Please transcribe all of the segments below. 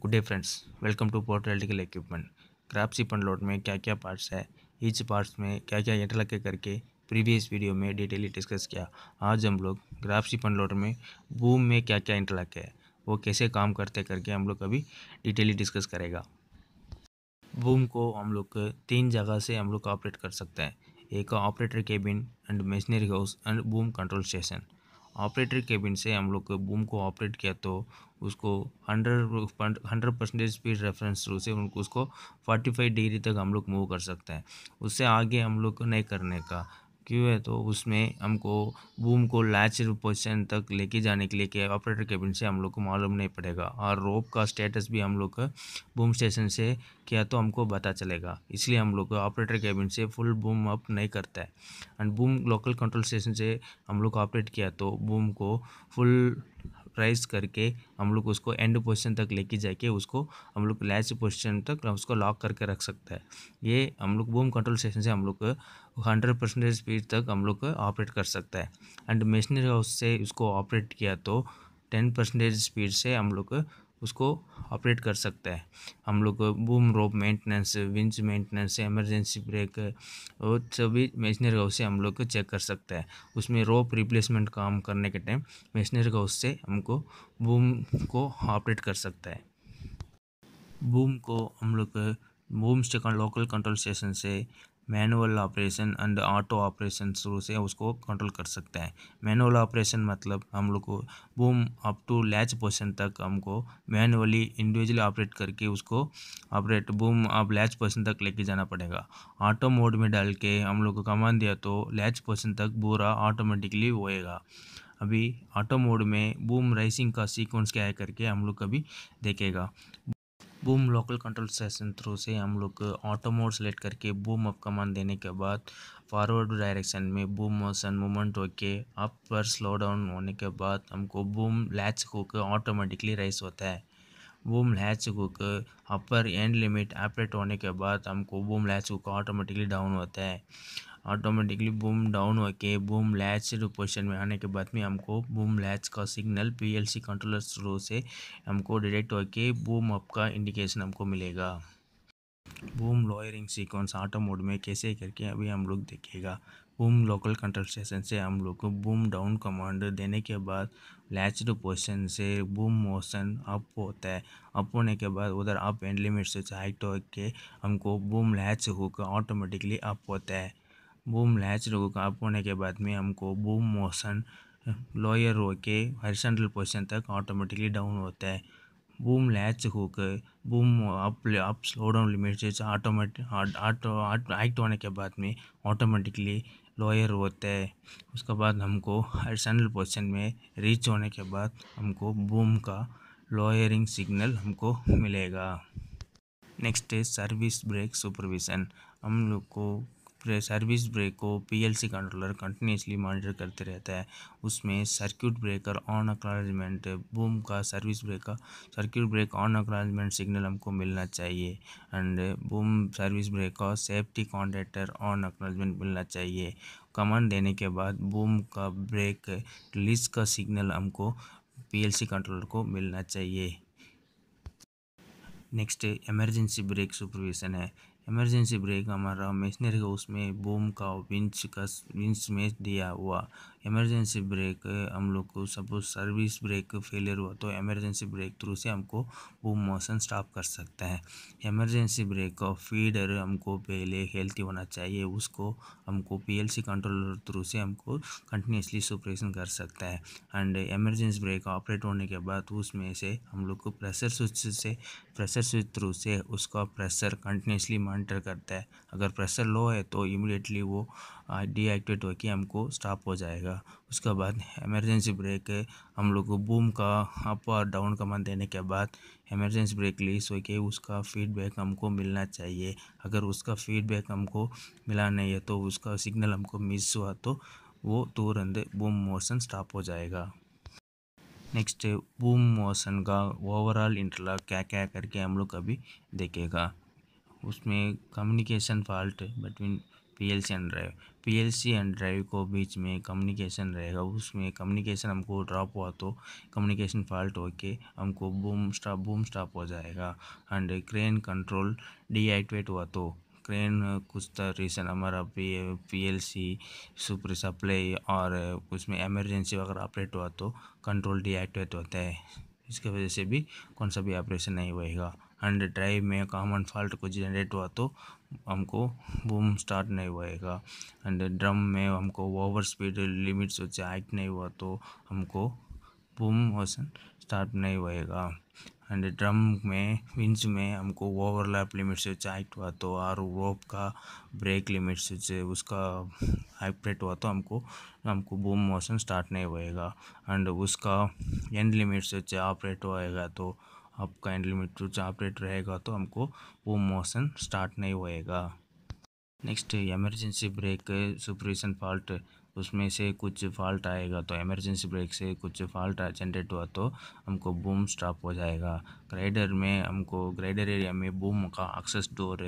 Good day friends welcome to पोर्टेलिटिकल equipment ग्राफ्सी पंड लोड में क्या क्या पार्ट्स है ईच पार्ट्स में क्या क्या इंटरलक करके प्रीवियस वीडियो में डिटेली डिस्कस किया आज हम लोग ग्राफ्सी पंड लोड में बूम में क्या क्या इंटरलक है वो कैसे काम करते करके हम लोग अभी डिटेली डिस्कस करेगा बूम को हम लोग तीन जगह से हम लोग ऑपरेट कर सकते हैं एक operator cabin and machinery house and boom control station operator cabin से हम लोग बूम को ऑपरेट किया तो उसको hundred hundred percentage speed reference through से उनको उसको फोर्टी फाइव डिग्री तक हम लोग मूव कर सकते हैं उससे आगे हम लोग को नहीं करने का क्यों है तो उसमें हमको बूम को लैच पोजिशन तक लेके जाने के लिए के ऑपरेटर केबिन से हम लोग को मालूम नहीं पड़ेगा और रोप का स्टेटस भी हम लोग बूम स्टेशन से किया तो हमको पता चलेगा इसलिए हम लोग ऑपरेटर केबिन से फुल बूम अप नहीं करता है and boom local control station से हम लोग ऑपरेट किया तो बूम को फुल प्राइस करके हम लोग उसको एंड पोजिशन तक लेके जाके उसको हम लोग लैच पोजिशन तक उसको लॉक करके रख सकता है ये हम लोग बूम कंट्रोल सेशन से हम लोग हंड्रेड परसेंटेज स्पीड तक हम लोग ऑपरेट कर सकता है एंड मशीनरी हाउस से उसको ऑपरेट किया तो टेन परसेंटेज स्पीड से हम लोग उसको ऑपरेट कर सकता है हम लोग boom rope maintenance winch maintenance emergency brake और सभी मशीनरी हाउस से हम लोग चेक कर सकते हैं उसमें रोप रिप्लेसमेंट काम करने के टाइम मशीनरी हाउस से हमको बूम को ऑपरेट कर सकता है बूम को हम लोग बूम स्टेकन लोकल कंट्रोल स्टेशन से manual operation and auto operation शुरू से उसको कंट्रोल कर सकते हैं मैनुअल ऑपरेशन मतलब हम लोग को boom up to latch position तक हमको मैनुअली इंडिविजुअली ऑपरेट करके उसको ऑपरेट बूम अब लैच पोजिशन तक लेके जाना पड़ेगा ऑटो मोड में डाल के हम लोग को कमान दिया तो लैच पोजिशन तक बुरा ऑटोमेटिकली होएगा अभी ऑटो मोड में बूम राइसिंग का सीक्वेंस क्या है करके हम लोग कभी देखेगा boom local control session through से हम लोग ऑटो मोड सेलेक्ट करके बूम अप कमांड देने के बाद फॉरवर्ड डायरेक्शन में बूम मोशन मूवमेंट होके अप पर स्लो डाउन होने के बाद हमको बूम लैच होकर ऑटोमेटिकली राइस होता है boom latch hook upper end limit operate होने के बाद हमको boom latch hook automatically down होता है ऑटोमेटिकली बूम डाउन होके बूम लैच पोजिशन में आने के बाद में हमको बूम लैच का सिग्नल पीएलसी कंट्रोलर थ्रू से हमको डिटेक्ट होके बूम अप का इंडिकेशन हमको मिलेगा boom lowering sequence auto mode में कैसे करके अभी हम लोग देखेगा बूम लोकल कंट्रोल स्टेशन से हम लोग को बूम डाउन कमांड देने के बाद लैचड पोजिशन से बूम मोशन अप होता है अप होने के बाद उधर अप एंड लिमिट से हाइट के हमको बूम लैच होकर ऑटोमेटिकली अप होता है बूम लैच रोग होने के बाद में हमको बूम मोशन लोअर रो के हॉरिजॉन्टल पोजिशन तक ऑटोमेटिकली डाउन होता है बूम लैच होकर boom up up slow down limit automate act होने के बाद में ऑटोमेटिकली लोअर होता है उसके बाद हमको हॉरिजॉन्टल पोजिशन में रीच होने के बाद हमको बूम का लोअरिंग सिग्नल हमको मिलेगा नेक्स्ट है सर्विस ब्रेक सुपरविज़न हम लोग को सर्विस ब्रेक को पीएलसी कंट्रोलर कंटिन्यूसली मॉनिटर करते रहता है उसमें circuit breaker on acknowledgement boom का सर्विस ब्रेक का circuit brake on acknowledgement signal हमको मिलना चाहिए एंड बूम सर्विस ब्रेक का सेफ्टी कॉन्ट्रेक्टर ऑन अक्नॉलेजमेंट मिलना चाहिए कमांड देने के बाद बूम का ब्रेक रिलीज का सिग्नल हमको पी कंट्रोलर को मिलना चाहिए नेक्स्ट इमरजेंसी ब्रेक सुपरविजन है इमरजेंसी ब्रेक हमारा मशीनरी का उसमें बूम का विंच का विंच में दिया हुआ इमरजेंसी ब्रेक हम लोग को सपोज सर्विस ब्रेक फेलियर हुआ तो इमरजेंसी ब्रेक थ्रू से हमको वो मोशन स्टॉप कर सकते हैं इमरजेंसी ब्रेक और फीडर हमको पहले हेल्थी होना चाहिए उसको हमको पीएलसी कंट्रोलर थ्रू से हमको कंटिन्यूसली सुपरेशन कर सकता है एंड इमरजेंसी ब्रेक ऑपरेट होने के बाद उसमें से हम लोग को प्रेशर स्विच से प्रेशर स्विच थ्रू से उसका प्रेशर कंटिन्यूसली मॉनिटर करता है अगर प्रेशर लो है तो इमिडिएटली वो डीएक्टिवेट होकर हमको स्टॉप हो जाएगा उसके बाद एमरजेंसी ब्रेक हम लोग को बूम का अप और डाउन कमान देने के बाद एमरजेंसी ब्रेक लीज होकर उसका फीडबैक हमको मिलना चाहिए अगर उसका फीडबैक हमको मिला नहीं है तो उसका सिग्नल हमको मिस हुआ तो वो तुरंत बूम मोशन स्टॉप हो जाएगा नेक्स्ट बूम मोशन का ओवरऑल इंटरलॉक क्या क्या करके हम लोग अभी देखेगा उसमें communication fault between PLC and drive PLC and drive को बीच में कम्युनिकेशन रहेगा उसमें कम्युनिकेशन हमको ड्रॉप हुआ तो कम्युनिकेशन फॉल्ट होके हमको बूम स्टॉप बूम स्टॉप हो जाएगा एंड क्रेन कंट्रोल डीएक्टिवेट हुआ तो क्रेन कुछ तो रीज़न हमारा P P L C super supply और उसमें एमरजेंसी वगैरह ऑपरेट हुआ तो कंट्रोल डीएक्टिवेट होता है इसकी वजह से भी कौन सा भी ऑपरेशन नहीं होएगा एंड ड्राइव में कॉमन फॉल्ट को जनरेट हुआ तो हमको बूम स्टार्ट नहीं होएगा एंड ड्रम में हमको ओवर स्पीड लिमिट्स से हाइट नहीं हुआ तो हमको बूम मोशन स्टार्ट नहीं होएगा एंड ड्रम में विंच में हमको ओवरलैप लिमिट से हाइट हुआ तो और रोप का ब्रेक लिमिट से उसका हाइप्रेट हुआ तो हमको हमको बूम मोशन स्टार्ट नहीं होएगा एंड उसका एंड लिमिट से ऑपरेट होएगा तो आपका जो ऑपरेट रहेगा तो हमको वो मोशन स्टार्ट नहीं होएगा next emergency brake supervision fault उसमें से कुछ फॉल्ट आएगा तो एमरजेंसी ब्रेक से कुछ फॉल्ट जनरेट हुआ तो हमको बूम स्टॉप हो जाएगा ग्राइडर में हमको ग्राइडर एरिया में बूम का एक्सेस डोर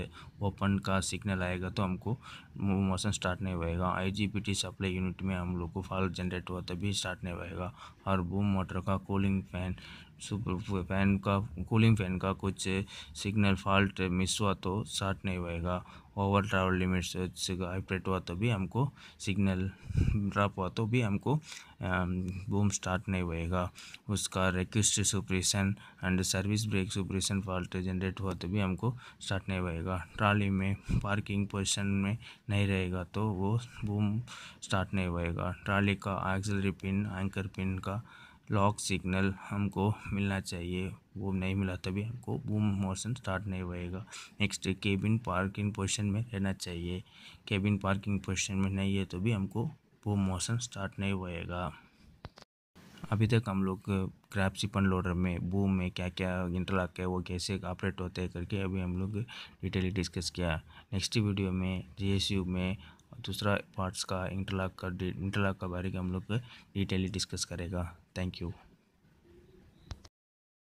ओपन का सिग्नल आएगा तो हमको मोशन स्टार्ट नहीं होएगा आईजीपीटी सप्लाई यूनिट में हम लोग को फॉल्ट जनरेट हुआ तभी स्टार्ट नहीं होएगा और बूम मोटर का कूलिंग फैन सुपर फैन का कूलिंग फैन का कुछ सिग्नल फॉल्ट मिस हुआ तो शार्ट नहीं होएगा ओवर ट्रैवल लिमिट से हाइपरेट हुआ तो भी हमको सिग्नल ड्रॉप हुआ तो भी हमको बूम स्टार्ट नहीं होएगा उसका request suppression and service brake suppression fault generate हुआ तो भी हमको स्टार्ट नहीं होएगा ट्राली में पार्किंग पोजिशन में नहीं रहेगा तो वो बूम स्टार्ट नहीं होएगा ट्राली का एक्सलरी पिन एंकर पिन का लॉक सिग्नल हमको मिलना चाहिए वो नहीं मिला तभी हमको बूम मोशन स्टार्ट नहीं होएगा नेक्स्ट केबिन पार्किंग पोजिशन में रहना चाहिए केबिन पार्किंग पोजिशन में नहीं है तो भी हमको बूम मोशन स्टार्ट नहीं होएगा अभी तक हम लोग क्रैपसिपन लोडर में बूम में क्या क्या इंटरलॉक है वो कैसे ऑपरेट होते हैं करके अभी हम लोग डिटेली डिस्कस किया नेक्स्ट वीडियो में जी में दूसरा पार्ट्स का इंटरलॉक का इंटरलॉक का बारे में हम लोग डिटेली डिस्कस करेगा Thank you.